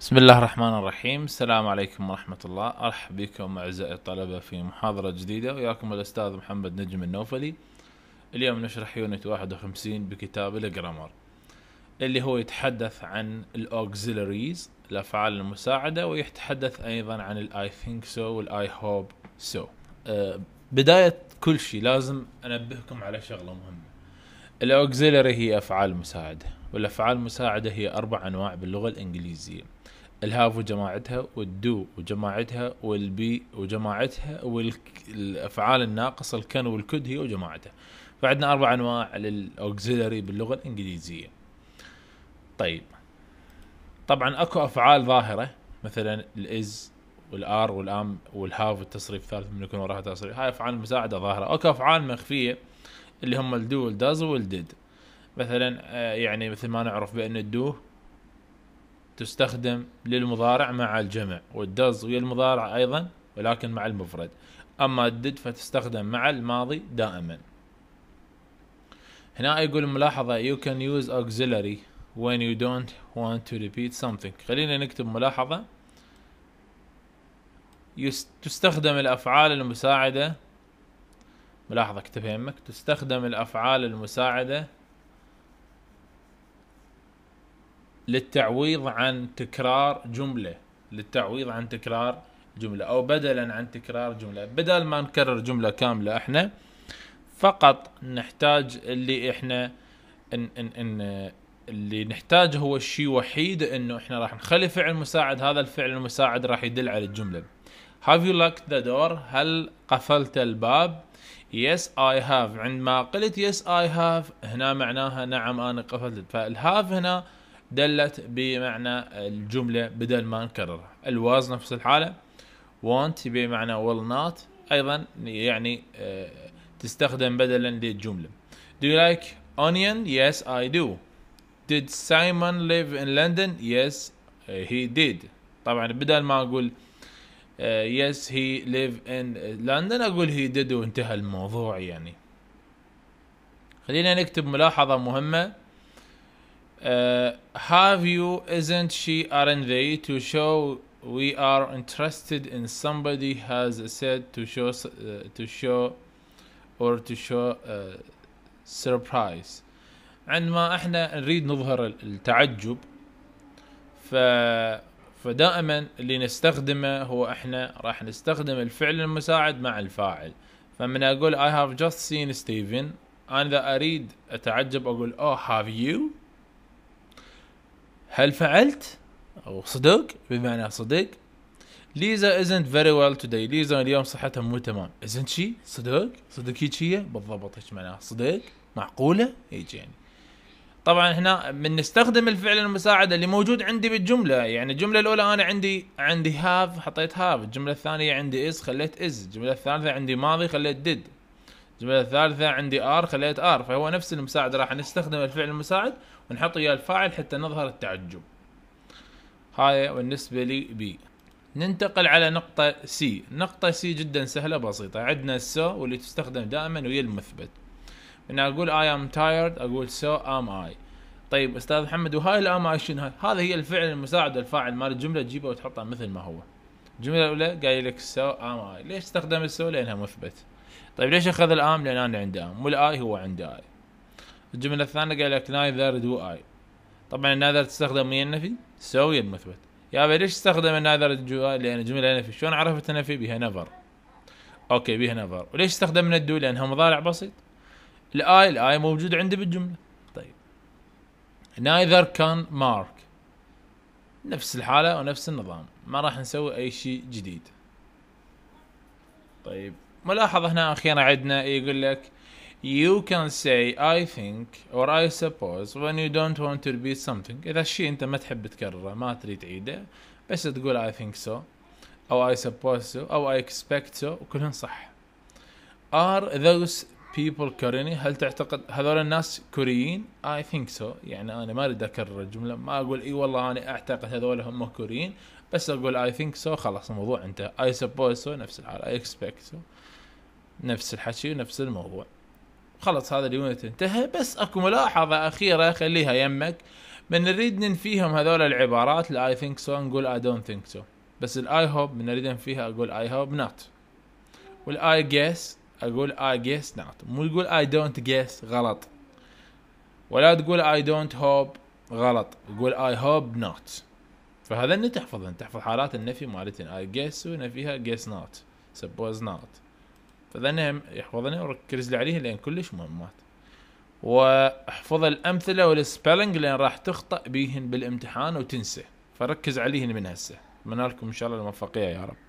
بسم الله الرحمن الرحيم السلام عليكم ورحمة الله أرحب بكم أعزائي الطلبة في محاضرة جديدة وياكم الأستاذ محمد نجم النوفلي اليوم نشرح يونت 51 بكتاب الجرامر اللي هو يتحدث عن الأوكسيلاريز الأفعال المساعدة ويتحدث أيضا عن الآي ثينك سو والآي هوب سو بداية كل شيء لازم أنبهكم على شغلة مهمة الأوكسيلري هي أفعال مساعدة والأفعال المساعدة هي أربع أنواع باللغة الإنجليزية الهاف وجماعتها والدو وجماعتها والبي وجماعتها والافعال الناقصه الكن والكد هي وجماعتها فعندنا اربع انواع للاوكسيلري باللغه الانجليزيه طيب طبعا اكو افعال ظاهره مثلا الاز والار والام والهاف والتصريف الثالث من يكون وراها تصريف هاي افعال مساعده ظاهره اكو افعال مخفيه اللي هم الدو والداز والديد مثلا آه، يعني مثل ما نعرف بان الدو تستخدم للمضارع مع الجمع والدز ويا المضارع ايضا ولكن مع المفرد اما الدد فتستخدم مع الماضي دائما هنا يقول ملاحظة you can use auxiliary when you don't want to repeat something خلينا نكتب ملاحظة تستخدم الأفعال المساعدة ملاحظة اكتب يمك تستخدم الأفعال المساعدة للتعويض عن تكرار جمله للتعويض عن تكرار جمله او بدلا عن تكرار جمله بدل ما نكرر جمله كامله احنا فقط نحتاج اللي احنا ان ان ان اللي نحتاجه هو الشيء وحيد انه احنا راح نخلي فعل مساعد هذا الفعل المساعد راح يدل على الجمله Have you locked the door هل قفلت الباب Yes I have عندما قلت yes I have هنا معناها نعم انا قفلت فالهاف هنا دلت بمعنى الجملة بدل ما نكررها الواز نفس الحالة want بمعنى will not أيضا يعني آه، تستخدم بدلا للجملة Do you like onion? Yes I do Did Simon live in London? Yes uh, he did طبعا بدل ما أقول آه، Yes he live in لندن اقول he did وانتهى الموضوع يعني خلينا نكتب ملاحظة مهمة Uh, have you isn't she aren't they to show we are interested in somebody has said to show uh, to show or to show uh, surprise عندما احنا نريد نظهر التعجب ف فدائما اللي نستخدمه هو احنا راح نستخدم الفعل المساعد مع الفاعل فمن اقول I have just seen Stephen انا اذا اريد اتعجب اقول oh have you هل فعلت او صدق بمعنى صدق ليزا isn't very well today ليزا اليوم صحتها مو تمام ازنت شي صدق صدق هي بالضبط ايش معناها صدق معقولة هيك يعني طبعا هنا من نستخدم الفعل المساعد اللي موجود عندي بالجملة يعني الجملة الأولى أنا عندي عندي هاف حطيت هاف الجملة الثانية عندي إز خليت إز الجملة الثالثة عندي ماضي خليت ديد الجملة الثالثة عندي ار خليت ار فهو نفس المساعد راح نستخدم الفعل المساعد ونحط اياه الفاعل حتى نظهر التعجب هاي بالنسبة لي بي ننتقل على نقطة سي نقطة سي جدا سهلة بسيطة عندنا السو واللي تستخدم دائما ويا المثبت من اقول اي ام تايرد اقول سو ام اي طيب استاذ محمد وهاي الام اي شنو هاي؟ هذا هي الفعل المساعد الفاعل مال الجمله تجيبه وتحطه مثل ما هو. الجمله الاولى قايل لك سو ام اي، ليش استخدم السو؟ لانها مثبت. طيب ليش اخذ الام لان انا عندي ام والاي هو عندي اي الجمله الثانيه قال لك نايذر دو اي. طبعا النايذر تستخدم مين النفي سوي المثبت يا ليش استخدم دو اي؟ لان الجمله نفي شلون عرفت نفي بها نفر اوكي بها نفر وليش استخدمنا الدو لانها مضارع بسيط الاي الاي موجود عندي بالجمله طيب نايذر كان مارك نفس الحاله ونفس النظام ما راح نسوي اي شيء جديد طيب ملاحظة هنا اخيرا عندنا يقول لك you can say I think or I suppose when you don't want to repeat something إذا الشيء أنت ما تحب تكرره ما تريد تعيده بس تقول I think so أو I suppose so أو I expect so وكلهم صح are those people Korean هل تعتقد هذول الناس كوريين I think so يعني أنا ما أريد أكرر الجملة ما أقول إي والله أنا أعتقد هذول هم كوريين بس أقول I think so خلاص الموضوع أنت I suppose so نفس الحال I expect so نفس الحكي ونفس الموضوع خلص هذا اليونت انتهى بس اكو ملاحظة اخيرة خليها يمك من نريد ننفيهم هذول العبارات الاي ثينك سو نقول اي دونت ثينك سو بس الاي هوب من نريد ننفيها اقول اي هوب نوت والاي جيس اقول اي جيس نوت مو تقول اي دونت جيس غلط ولا تقول اي دونت هوب غلط قول اي هوب نوت فهذا تحفظن تحفظ حالات النفي مالتين اي جيس ونفيها جيس نوت سبوز نوت أذنها يحفظنها وركز عليه لأن كلش مهمات واحفظ الأمثلة والسبيلنج لأن راح تخطأ بيهن بالامتحان وتنسى فركز عليهن من هسه منالكم إن شاء الله الموفقية يا رب